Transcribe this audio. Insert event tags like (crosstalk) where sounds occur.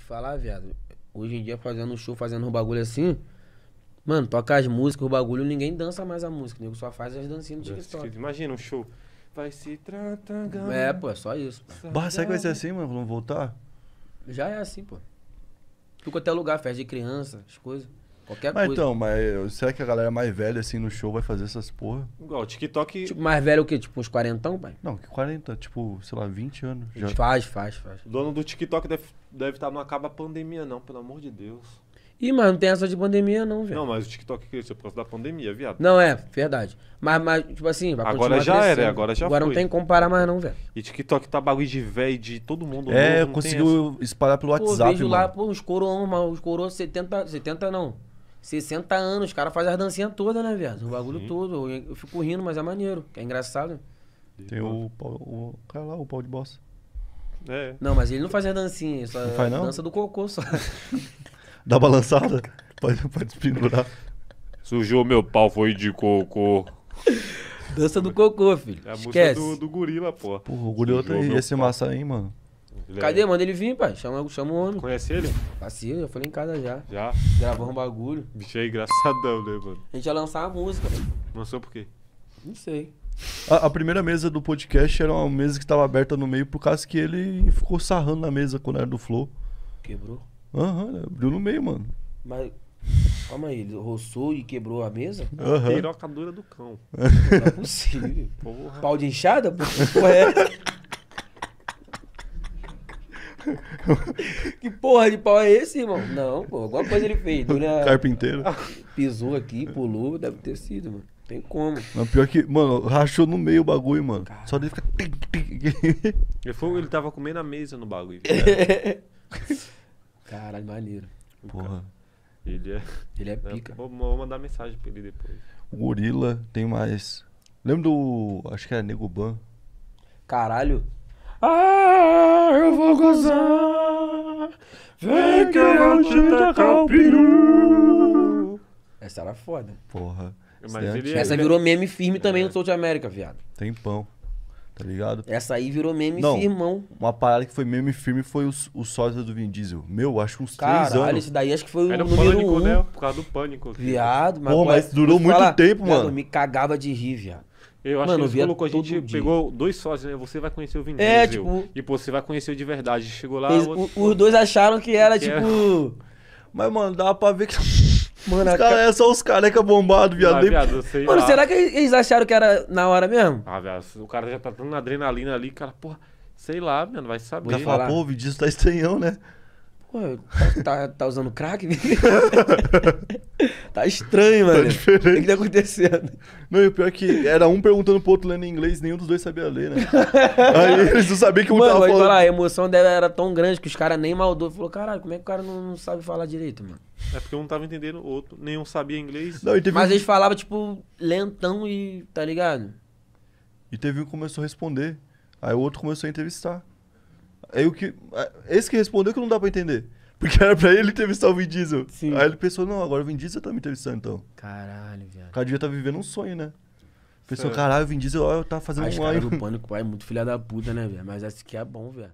te falar, viado. Hoje em dia, fazendo show, fazendo um bagulho assim. Mano, toca as músicas, o bagulho, ninguém dança mais a música. O nego só faz as dancinhas no TikTok. Imagina um show. Vai se tratar, É, pô, é só isso. Barra, será que vai ser assim, mano? Vamos voltar? Já é assim, pô. Fica até lugar, festa de criança, as coisas. Qualquer mas coisa. então, mas será que a galera mais velha, assim, no show vai fazer essas porra? Igual, o TikTok. Tipo, mais velho é o quê? Tipo, uns quarentão, pai? Não, que 40, tipo, sei lá, 20 anos. Já... Faz, faz, faz. O dono do TikTok deve estar. Deve estar tá, não acaba a pandemia, não, pelo amor de Deus. Ih, mas não tem essa de pandemia, não, velho. Não, mas o TikTok cresceu por causa da pandemia, viado. Não, é, verdade. Mas, mas tipo assim, vai Agora já crescendo. era, agora já Agora foi. não tem como parar mais, não, velho. E TikTok tá bagulho de velho de todo mundo. É, conseguiu espalhar pelo WhatsApp. Pô, vejo mano. lá, pô, uns coroas, uns coroas 70, 70 não. 60 anos, os caras fazem as dancinhas todas, né, viado? O bagulho Sim. todo. Eu, eu, fico rindo, mas é maneiro, é engraçado. Tem o, o, o cara lá, o pau de bossa. É. Não, mas ele não faz a dancinha, só não faz, não? dança do cocô só. (laughs) Dá balançada? Pode, pode pendurar. Sujou meu pau, foi de cocô. Dança do cocô, filho. É a Esquece. música do, do gorila, porra. Porra, o gorila tá aí, esse massa aí, mano. Ele é. Cadê? É... Manda ele vir, pai. Chama, chama o homem. Conhece ele? Parceiro, eu falei em casa já. Já? Gravou um bagulho. Bicho é engraçadão, né, mano? A gente ia lançar a música. Lançou por quê? Não sei. A, a, primeira mesa do podcast era uma mesa que estava aberta no meio por causa que ele ficou sarrando na mesa quando era do Flow. Quebrou? Aham, uhum, abriu no meio, mano. Mas. Calma aí, ele roçou e quebrou a mesa? Uhum. a dura do cão. Não é possível. (laughs) Porra. Pau de enxada? Porra. (laughs) que porra de pau é esse, irmão? Não, pô, alguma coisa ele fez. Dura... Carpinteiro. (laughs) Pisou aqui, pulou, deve ter sido, mano. Tem como. Mas pior que, mano, rachou no meio o bagulho, mano. Caramba. Só dele ficar. ele, foi, ele tava comendo a mesa no bagulho. (laughs) Cara. Caralho, maneiro. Porra. Ele é. Ele é pica. Vou, vou mandar mensagem pra ele depois. O gorila tem mais. Lembra do. Acho que era Negoban. Caralho. Ah! eu vou gozar. Vem que eu vou te tacar o peru. Essa era foda. Porra. ele, Essa é virou meme firme é. também no Sul de América, viado. Tem pão. Tá ligado? Essa aí virou meme Não, firmão. Uma parada que foi meme firme foi o, o sósia do Vin Diesel. Meu, acho uns Caralho, três anos. esse daí acho que foi o Era o número pânico, um. né? Por causa do pânico. Viado, mas... Pô, mas durou muito falar, tempo, mano. Eu me cagava de rir, viado. Eu acho Mano, que ele colocou, a gente pegou dois sócios, né? Você vai conhecer o Vin É, tipo... E pô, você vai conhecer o de verdade. Chegou lá... Eles, outro... Os dois acharam que era, que tipo... Era... Mas, mano, dá pra ver que... (laughs) Mano, os cara, é só os careca é bombado viado. Ah, viado mano, lá. será que eles acharam que era na hora mesmo? Ah, viado, o cara já tá dando adrenalina ali, cara, porra, sei lá, mano, vai saber. Vai falar, pô, o disso tá estranhão, né? Pô, tá, tá usando crack? (laughs) Tá estranho, mano. Tá diferente. O que tá acontecendo? Não, e o pior é que era um perguntando pro outro lendo em inglês, nenhum dos dois sabia ler, né? (laughs) aí eles não sabiam que um mano, tava falando. Falar, a emoção dela era tão grande que os caras nem maldou. Falou, caralho, como é que o cara não, não sabe falar direito, mano? É porque um tava entendendo o outro, nenhum sabia inglês. Não, teve... Mas eles falavam, tipo, lentão e. tá ligado? E teve um que começou a responder. Aí o outro começou a entrevistar. Aí o que. Esse que respondeu que não dá pra entender. Porque era pra ele entrevistar o Vin Diesel. Sim. Aí ele pensou, não, agora o Vin Diesel tá me entrevistando, então. Caralho, viado. Cada dia tá vivendo um sonho, né? Pensou, caralho, o Vin Diesel ó, tá fazendo As um... As caras o Pânico é muito filha da puta, né, velho? Mas esse aqui é bom, velho.